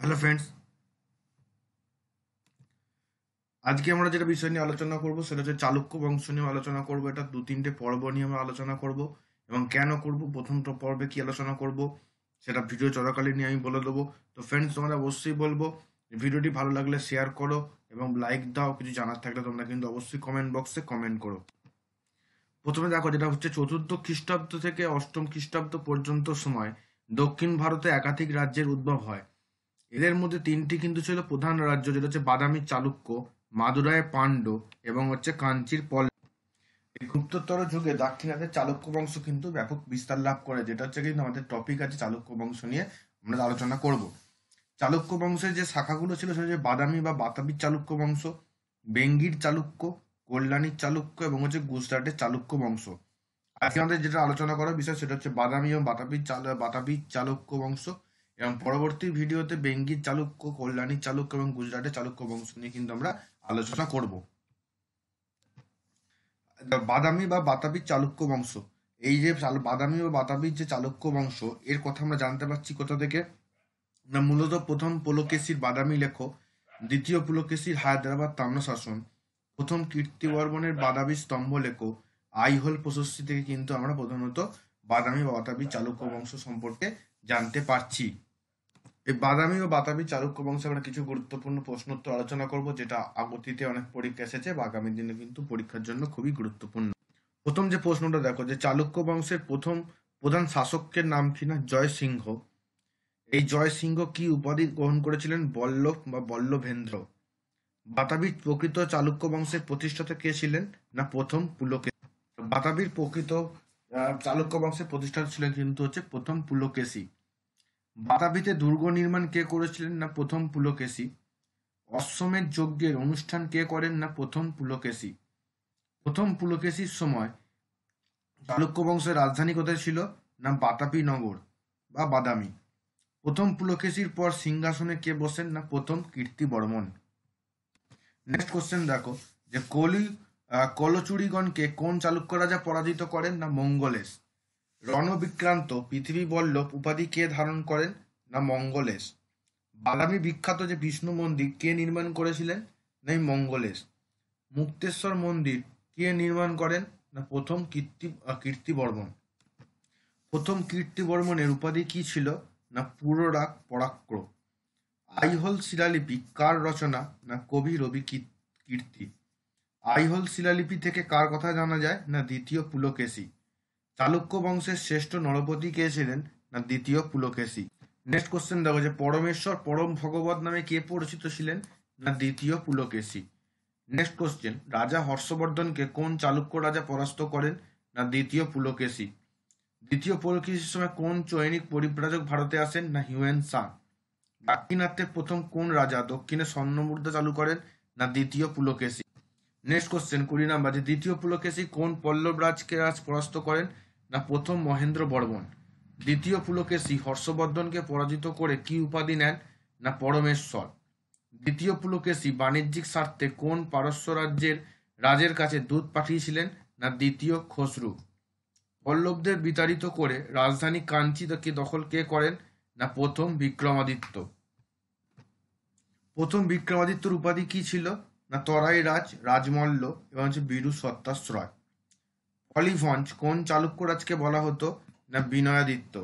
hello friends আজকে আমরা যেটা বিষয় নিয়ে আলোচনা করব সেটা হচ্ছে চালুক্য বংশ নিয়ে আলোচনা করব এটা দু তিনটে পর্ব নিয়ে আমরা আলোচনা করব এবং কেন করব প্রথম পর্বে কি আলোচনা করব সেটা ভিডিও চলাকালীনই আমি বলে দেবো তো ফ্রেন্ডস তোমাদের অবশ্যই বলবো ভিডিওটি ভালো লাগলে শেয়ার করো এবং লাইক দাও কিছু জানার থাকলে তোমরা কিন্তু অবশ্যই কমেন্ট বক্সে কমেন্ট করো প্রথমে দেখো যেটা হচ্ছে চতুর্থ খ্রিস্টাব্দ থেকে অষ্টম খ্রিস্টাব্দ পর্যন্ত সময় দক্ষিণ ভারতে একাধিক রাজ্যের উদ্ভব হয় এদের মধ্যে তিনটি কিন্তু ছিল প্রধান রাজ্য যেটা হচ্ছে বাদামি চালুক্য মাদুরায় পাণ্ড এবং হচ্ছে কাঞ্চির পল গুপ্তোত্তর যুগে দাক্ষিণাতে চালুক্য বংশ কিন্তু ব্যাপক বিস্তার লাভ করে যেটা হচ্ছে কিন্তু আমাদের টপিক আছে চালুক্য বংশ নিয়ে আমরা আলোচনা করব চালুক্য বংশের যে শাখাগুলো ছিল সেটা হচ্ছে বাদামি বা বাতাবি চালুক্য বংশ বেঙ্গির চালুক্য কল্যাণীর চালুক্য এবং হচ্ছে গুজরাটের চালুক্য বংশ আজকে আমাদের যেটা আলোচনা করার বিষয় সেটা হচ্ছে বাদামি এবং বাতাবি বাতাবি চালুক্য বংশ এবং পরবর্তী ভিডিওতে বেঙ্গির চালুক্য কল্যাণীর চালুক্য এবং গুজরাটের চালুক্য বংশ নিয়ে কিন্তু আমরা আলোচনা করবো বাদামি বা বাতাবির চালুক্য বংশ এই যে বাদামি বা বাতাবির যে চালুক্য বংশ এর কথা আমরা জানতে পারছি কোথা থেকে না মূলত প্রথম পুলকেশির বাদামি লেখক দ্বিতীয় পুলকেশির হায়দ্রাবাদ তাম্র শাসন প্রথম কীর্তিবর্মনের বাদাবি স্তম্ভ লেখক আইহোল প্রশস্তি থেকে কিন্তু আমরা প্রধানত বাদামি বা বাতাবি চালুক্য বংশ সম্পর্কে জানতে পারছি এই বাদামি ও বাতাবি চারুক্য বংশে আমরা কিছু গুরুত্বপূর্ণ প্রশ্ন উত্তর আলোচনা করব যেটা আগতিতে অনেক পরীক্ষা এসেছে বা আগামী দিনে কিন্তু পরীক্ষার জন্য খুবই গুরুত্বপূর্ণ প্রথম যে প্রশ্নটা দেখো যে চালুক্য বংশের প্রথম প্রধান শাসকের নাম কি না জয় সিংহ এই জয় সিংহ কি উপাধি গ্রহণ করেছিলেন বল্লভ বা বল্লভেন্দ্র বাতাবির প্রকৃত চালুক্য বংশের প্রতিষ্ঠাতা কে ছিলেন না প্রথম পুলকে বাতাবির প্রকৃত চালুক্য বংশের প্রতিষ্ঠাতা ছিলেন কিন্তু হচ্ছে প্রথম পুলকেশী বাতাবিতে দুর্গ নির্মাণ কে করেছিলেন না প্রথম পুলকেশী অশ্বমের যজ্ঞের অনুষ্ঠান কে করেন না প্রথম পুলকেশী প্রথম পুলকেশীর সময় চালুক্য বংশের রাজধানী কোথায় ছিল না বাতাপি নগর বা বাদামি প্রথম পুলকেশীর পর সিংহাসনে কে বসেন না প্রথম কীর্তি বর্মন নেক্সট কোশ্চেন দেখো যে কলি কলচুরিগণকে কোন চালুক্য রাজা পরাজিত করেন না মঙ্গলেশ রণবিক্রান্ত পৃথিবী বল্লভ উপাধি কে ধারণ করেন না মঙ্গলেশ বালামি বিখ্যাত যে বিষ্ণু মন্দির কে নির্মাণ করেছিলেন না মঙ্গলেশ মুক্তেশ্বর মন্দির কে নির্মাণ করেন না প্রথম কীর্তি কীর্তিবর্মন প্রথম কীর্তিবর্মনের উপাধি কি ছিল না পুরোরাগ পরাক্র আইহল শিলালিপি কার রচনা না কবি রবি কীর্তি আইহল শিলালিপি থেকে কার কথা জানা যায় না দ্বিতীয় পুলকেশী চালুক্য বংশের শ্রেষ্ঠ নরপতি কে ছিলেন না দ্বিতীয় পুলকেশী নেক্সট কোশ্চেন দেখো যে পরমেশ্বর পরম ভগবত নামে কে পরিচিত ছিলেন না দ্বিতীয় পুলকেশী নেক্সট কোশ্চেন রাজা হর্ষবর্ধনকে কোন চালুক্য রাজা পরাস্ত করেন না দ্বিতীয় পুলকেশী দ্বিতীয় পুলকেশীর সময় কোন চৈনিক পরিব্রাজক ভারতে আসেন না হিউয়েন সাং দাক্ষিণাত্যের প্রথম কোন রাজা দক্ষিণে স্বর্ণমুদ্রা চালু করেন না দ্বিতীয় পুলকেশী নেক্সট কোশ্চেন কুড়ি নাম্বার যে দ্বিতীয় পুলকেশী কোন পল্লব রাজকে রাজ পরাস্ত করেন না প্রথম মহেন্দ্র বর্মন দ্বিতীয় পুলকেশী হর্ষবর্ধনকে পরাজিত করে কি উপাধি নেন না পরমেশ্বর দ্বিতীয় পুলকেশী বাণিজ্যিক স্বার্থে কোন পারস্য রাজ্যের রাজের কাছে দুধ পাঠিয়েছিলেন না দ্বিতীয় খসরু পল্লবদের বিতাড়িত করে রাজধানী কাঞ্চিকে দখল কে করেন না প্রথম বিক্রমাদিত্য প্রথম বিক্রমাদিত্যর উপাধি কি ছিল না তরাই রাজ রাজমল্ল এবং হচ্ছে বীরু সত্তাশ্রয় অলিভঞ্জ কোন চালুক্য রাজকে বলা হতো না বিনয়াদিত্য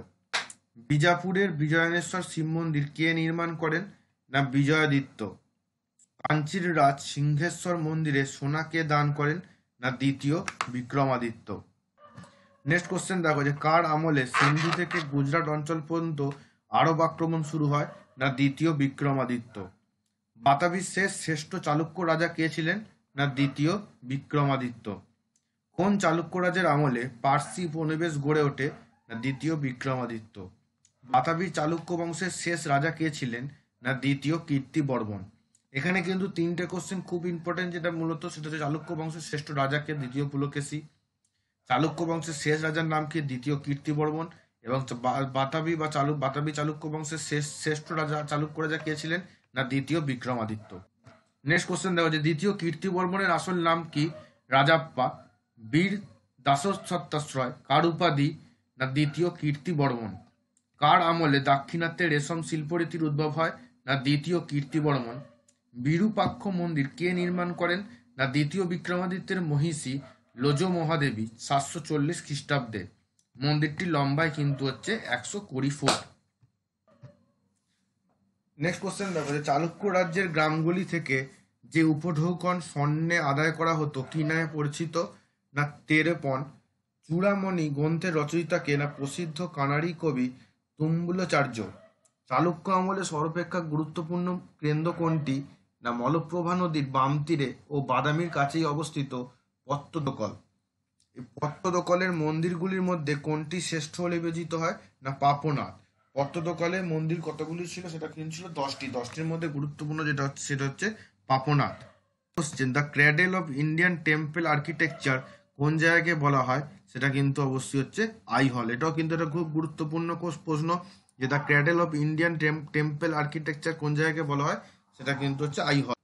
বিজাপুরের বিজয়ানেশ্বর শিব মন্দির কে নির্মাণ করেন না বিজয়াদিত্য কাঞ্চির রাজ সিংহেশ্বর মন্দিরে সোনাকে দান করেন না দ্বিতীয় বিক্রমাদিত্য নেক্সট কোশ্চেন দেখো যে কার আমলে সিন্ধু থেকে গুজরাট অঞ্চল পর্যন্ত আরব আক্রমণ শুরু হয় না দ্বিতীয় বিক্রমাদিত্য বাতাবিশ্বের শ্রেষ্ঠ চালুক্য রাজা কে ছিলেন না দ্বিতীয় বিক্রমাদিত্য কোন চালুক্য রাজের আমলে পার্সি উপনিবেশ গড়ে ওঠে না দ্বিতীয় বিক্রমাদিত্য বাতাবি চালুক্য বংশের শেষ রাজা কে ছিলেন না দ্বিতীয় বর্মন এখানে কিন্তু তিনটে কোশ্চেন খুব ইম্পর্টেন্ট যেটা মূলত সেটা হচ্ছে চালুক্য বংশের শ্রেষ্ঠ রাজাকে দ্বিতীয় পুলকেশী চালুক্য বংশের শেষ রাজার নাম কি দ্বিতীয় বর্মন এবং বাতাবি বা চালুক বাতাবি চালুক্য বংশের শেষ শ্রেষ্ঠ রাজা চালুক্য রাজা কে ছিলেন না দ্বিতীয় বিক্রমাদিত্য নেক্সট কোশ্চেন দেওয়া যে দ্বিতীয় বর্মনের আসল নাম কি রাজাপ্পা বীর দাসত্বাশ্রয় কার উপাধি না দ্বিতীয় কীর্তি বর্মন কার আমলে দাক্ষিণাত্যে রেশম শিল্পরীতির উদ্ভব হয় না দ্বিতীয় কীর্তি বর্মন বিরূপাক্ষ মন্দির কে নির্মাণ করেন না দ্বিতীয় বিক্রমাদিত্যের মহিষী লোজ মহাদেবী সাতশো চল্লিশ খ্রিস্টাব্দে মন্দিরটি লম্বায় কিন্তু হচ্ছে একশো কুড়ি ফুট নেক্সট কোশ্চেন দেখো যে চালুক্য রাজ্যের গ্রামগুলি থেকে যে উপঢৌকন স্বর্ণে আদায় করা হতো কি নামে পরিচিত না তেরেপন চূড়ামণি গ্রন্থের রচয়িতাকে না প্রসিদ্ধ কানাড়ি কবি তুম্বুলাচার্য চালুক্য আমলে সর্বাপেক্ষা গুরুত্বপূর্ণ কেন্দ্র কোনটি না মলপ্রভা নদীর বাম তীরে ও বাদামির কাছেই অবস্থিত পত্তদকল এই পত্তদকলের মন্দিরগুলির মধ্যে কোনটি শ্রেষ্ঠ বলে বিবেচিত হয় না পাপনাথ পত্তদকলে মন্দির কতগুলি ছিল সেটা কিন্তু ছিল দশটি দশটির মধ্যে গুরুত্বপূর্ণ যেটা হচ্ছে সেটা হচ্ছে Papanath question the cradle of Indian temple architecture কোন জায়গাকে বলা হয় সেটা কিন্তু অবশ্যই হচ্ছে আই হল এটাও কিন্তু একটা খুব গুরুত্বপূর্ণ প্রশ্ন যে the cradle of Indian temple architecture কোন জায়গাকে বলা হয় সেটা কিন্তু হচ্ছে আই হল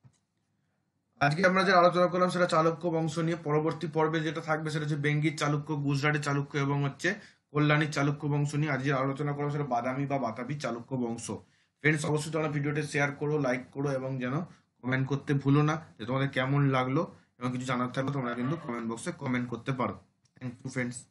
আজকে আমরা যে আলোচনা করলাম সেটা চালুক্য বংশ নিয়ে পরবর্তী পর্বে যেটা থাকবে সেটা হচ্ছে বেঙ্গির চালুক্য গুজরাটের চালুক্য এবং হচ্ছে কল্যাণীর চালুক্য বংশ নিয়ে আজকে আলোচনা করলাম সেটা বাদামি বা বাতাবি চালুক্য বংশ ফ্রেন্ডস অবশ্যই তোমরা ভিডিওটা শেয়ার করো লাইক করো এবং যেন কমেন্ট করতে ভুলো না যে তোমাদের কেমন লাগলো এবং কিছু জানার থাকলে তোমরা কিন্তু কমেন্ট বক্সে কমেন্ট করতে পারো থ্যাংক ইউ ফ্রেন্ডস